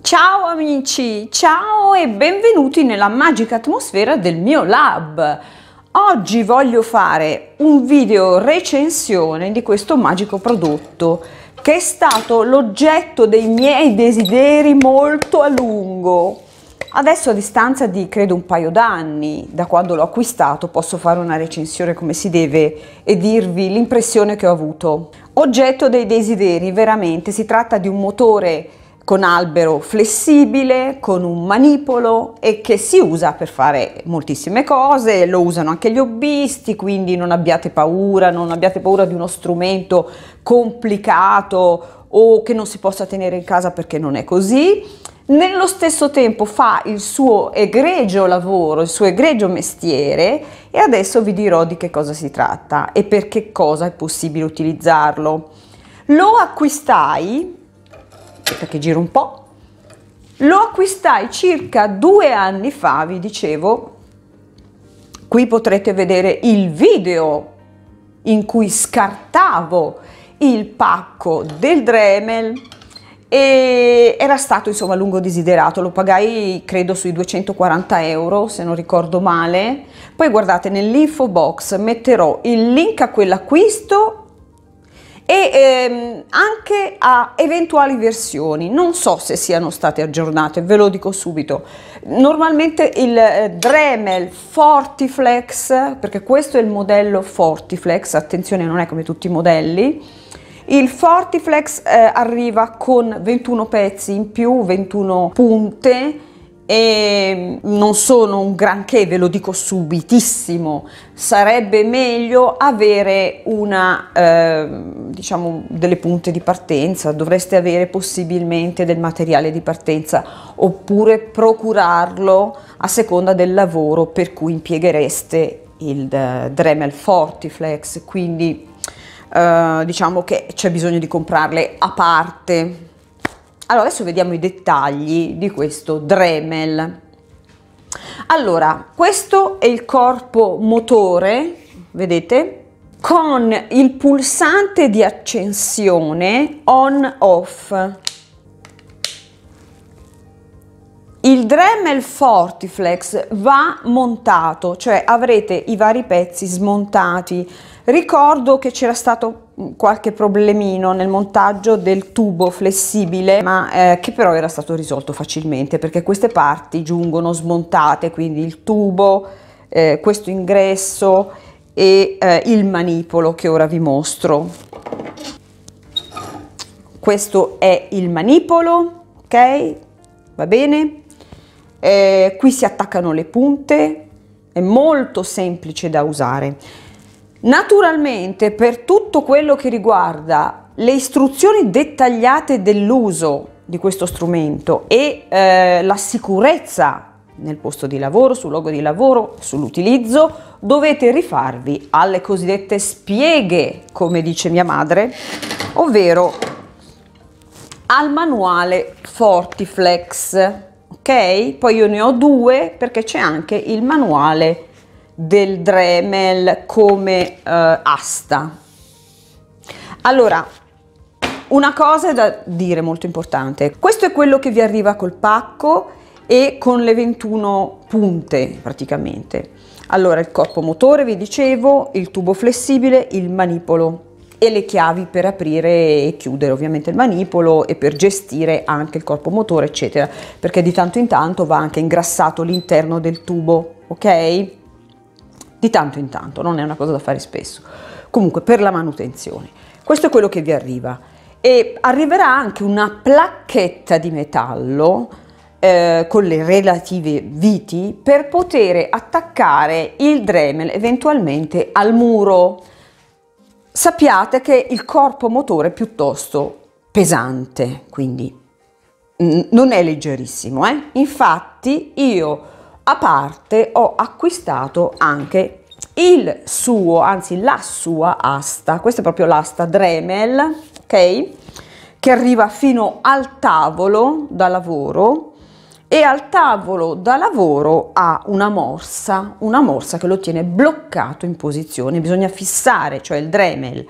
Ciao amici, ciao e benvenuti nella magica atmosfera del mio lab. Oggi voglio fare un video recensione di questo magico prodotto che è stato l'oggetto dei miei desideri molto a lungo. Adesso a distanza di credo un paio d'anni da quando l'ho acquistato posso fare una recensione come si deve e dirvi l'impressione che ho avuto. Oggetto dei desideri, veramente, si tratta di un motore con albero flessibile, con un manipolo e che si usa per fare moltissime cose, lo usano anche gli hobbisti, quindi non abbiate paura, non abbiate paura di uno strumento complicato o che non si possa tenere in casa perché non è così. Nello stesso tempo fa il suo egregio lavoro, il suo egregio mestiere e adesso vi dirò di che cosa si tratta e per che cosa è possibile utilizzarlo. Lo acquistai aspetta che giro un po', lo acquistai circa due anni fa, vi dicevo, qui potrete vedere il video in cui scartavo il pacco del Dremel e era stato insomma a lungo desiderato, lo pagai credo sui 240 euro se non ricordo male, poi guardate nell'info box metterò il link a quell'acquisto e ehm, anche a eventuali versioni. Non so se siano state aggiornate, ve lo dico subito. Normalmente il eh, Dremel Fortiflex, perché questo è il modello Fortiflex, attenzione non è come tutti i modelli, il Fortiflex eh, arriva con 21 pezzi in più, 21 punte, e non sono un granché, ve lo dico subitissimo, sarebbe meglio avere una, eh, diciamo, delle punte di partenza, dovreste avere possibilmente del materiale di partenza oppure procurarlo a seconda del lavoro per cui impieghereste il eh, Dremel Fortiflex, quindi eh, diciamo che c'è bisogno di comprarle a parte allora, adesso vediamo i dettagli di questo Dremel. Allora, questo è il corpo motore, vedete? con il pulsante di accensione on off Il Dremel Fortiflex va montato, cioè avrete i vari pezzi smontati Ricordo che c'era stato mm, qualche problemino nel montaggio del tubo flessibile ma eh, che però era stato risolto facilmente perché queste parti giungono smontate quindi il tubo, eh, questo ingresso e eh, il manipolo che ora vi mostro. Questo è il manipolo, ok? Va bene? Eh, qui si attaccano le punte, è molto semplice da usare. Naturalmente per tutto quello che riguarda le istruzioni dettagliate dell'uso di questo strumento e eh, la sicurezza nel posto di lavoro, sul luogo di lavoro, sull'utilizzo, dovete rifarvi alle cosiddette spieghe, come dice mia madre, ovvero al manuale Fortiflex, ok? Poi io ne ho due perché c'è anche il manuale del Dremel come eh, asta. Allora, una cosa da dire molto importante. Questo è quello che vi arriva col pacco e con le 21 punte praticamente. Allora, il corpo motore, vi dicevo, il tubo flessibile, il manipolo e le chiavi per aprire e chiudere ovviamente il manipolo e per gestire anche il corpo motore eccetera perché di tanto in tanto va anche ingrassato l'interno del tubo ok di tanto in tanto, non è una cosa da fare spesso. Comunque per la manutenzione. Questo è quello che vi arriva e arriverà anche una placchetta di metallo eh, con le relative viti per poter attaccare il Dremel eventualmente al muro. Sappiate che il corpo motore è piuttosto pesante, quindi non è leggerissimo. Eh? Infatti io a parte ho acquistato anche il suo, anzi la sua asta, questa è proprio l'asta Dremel, ok? Che arriva fino al tavolo da lavoro e al tavolo da lavoro ha una morsa, una morsa che lo tiene bloccato in posizione, bisogna fissare, cioè il Dremel,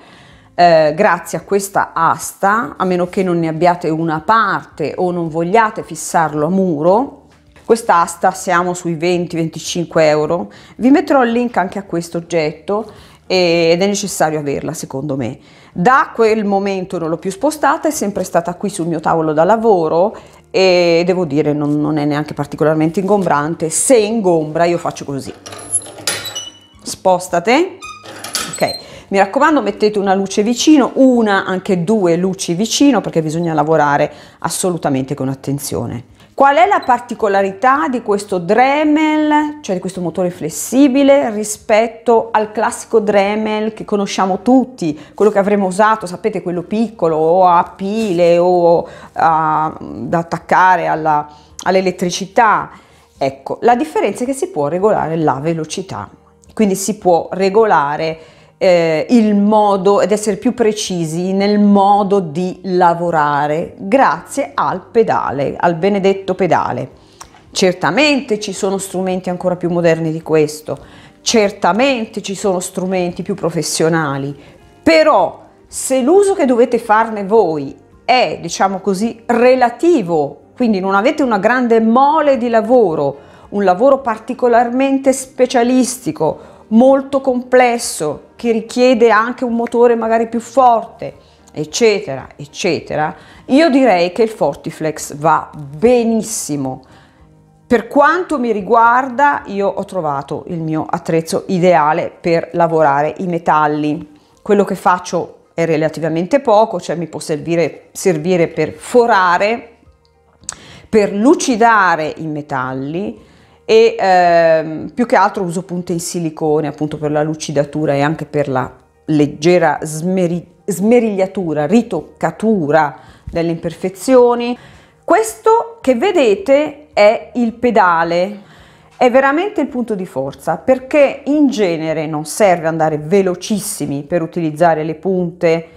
eh, grazie a questa asta, a meno che non ne abbiate una parte o non vogliate fissarlo a muro, quest'asta siamo sui 20-25 euro vi metterò il link anche a questo oggetto ed è necessario averla secondo me da quel momento non l'ho più spostata è sempre stata qui sul mio tavolo da lavoro e devo dire non, non è neanche particolarmente ingombrante se ingombra io faccio così spostate ok mi raccomando mettete una luce vicino una anche due luci vicino perché bisogna lavorare assolutamente con attenzione Qual è la particolarità di questo Dremel, cioè di questo motore flessibile, rispetto al classico Dremel che conosciamo tutti, quello che avremmo usato, sapete, quello piccolo o a pile o a, da attaccare all'elettricità? All ecco, la differenza è che si può regolare la velocità, quindi si può regolare eh, il modo ed essere più precisi nel modo di lavorare grazie al pedale, al benedetto pedale. Certamente ci sono strumenti ancora più moderni di questo, certamente ci sono strumenti più professionali, però se l'uso che dovete farne voi è, diciamo così, relativo, quindi non avete una grande mole di lavoro, un lavoro particolarmente specialistico, molto complesso che richiede anche un motore magari più forte, eccetera, eccetera, io direi che il Fortiflex va benissimo. Per quanto mi riguarda, io ho trovato il mio attrezzo ideale per lavorare i metalli. Quello che faccio è relativamente poco, cioè mi può servire, servire per forare, per lucidare i metalli, e ehm, più che altro uso punte in silicone appunto per la lucidatura e anche per la leggera smeri smerigliatura, ritoccatura delle imperfezioni. Questo che vedete è il pedale, è veramente il punto di forza perché in genere non serve andare velocissimi per utilizzare le punte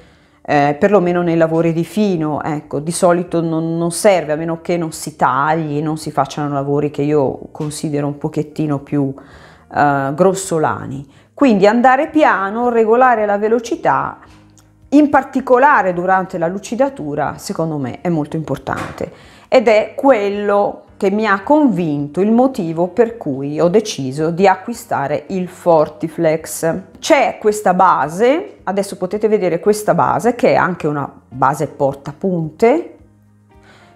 eh, perlomeno nei lavori di fino, ecco, di solito non, non, serve a meno che non si tagli, non si facciano lavori che io considero un pochettino più eh, grossolani. Quindi andare piano, regolare la velocità, in particolare durante la lucidatura, secondo me è molto importante ed è quello che mi ha convinto il motivo per cui ho deciso di acquistare il Fortiflex. C'è questa base, adesso potete vedere questa base che è anche una base portapunte,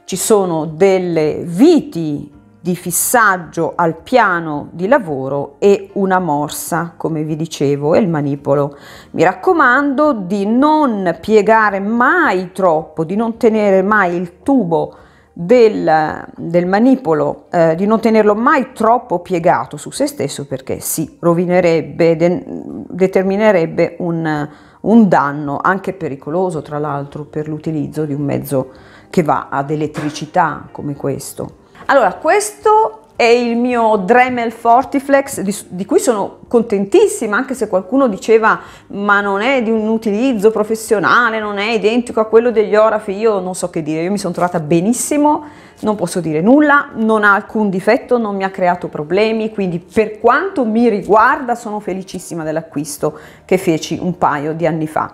ci sono delle viti di fissaggio al piano di lavoro e una morsa, come vi dicevo, e il manipolo. Mi raccomando di non piegare mai troppo, di non tenere mai il tubo del, del manipolo, eh, di non tenerlo mai troppo piegato su se stesso perché si rovinerebbe, de, determinerebbe un, un danno anche pericoloso tra l'altro per l'utilizzo di un mezzo che va ad elettricità come questo. Allora, questo è il mio Dremel Fortiflex di, di, cui sono contentissima anche se qualcuno diceva ma non è di un utilizzo professionale non è identico a quello degli Orafi io non so che dire io mi sono trovata benissimo non posso dire nulla non ha alcun difetto non mi ha creato problemi quindi per quanto mi riguarda sono felicissima dell'acquisto che feci un paio di anni fa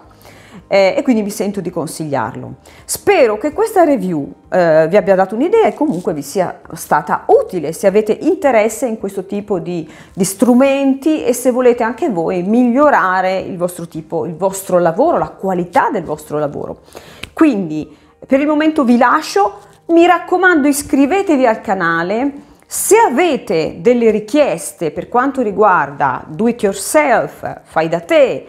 eh, e quindi mi sento di consigliarlo. Spero che questa review eh, vi abbia dato un'idea e comunque vi sia stata utile se avete interesse in questo tipo di, di strumenti e se volete anche voi migliorare il vostro, tipo, il vostro lavoro, la qualità del vostro lavoro. Quindi per il momento vi lascio, mi raccomando iscrivetevi al canale, se avete delle richieste per quanto riguarda do it yourself, fai da te,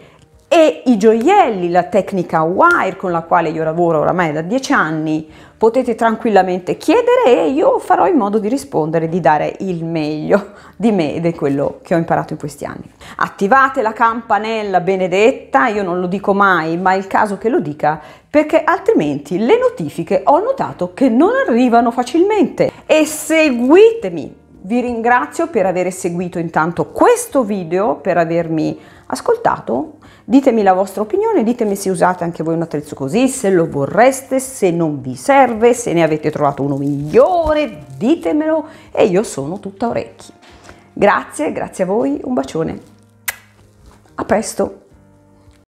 e i gioielli, la tecnica wire con la quale io lavoro oramai da dieci anni, potete tranquillamente chiedere e io farò in modo di rispondere, di dare il meglio di me e di quello che ho imparato in questi anni. Attivate la campanella benedetta, io non lo dico mai, ma è il caso che lo dica, perché altrimenti le notifiche ho notato che non arrivano facilmente. E seguitemi vi ringrazio per aver seguito intanto questo video, per avermi ascoltato. Ditemi la vostra opinione, ditemi se usate anche voi un attrezzo così, se lo vorreste, se non vi serve, se ne avete trovato uno migliore, ditemelo e io sono tutta orecchi. Grazie, grazie a voi, un bacione. A presto!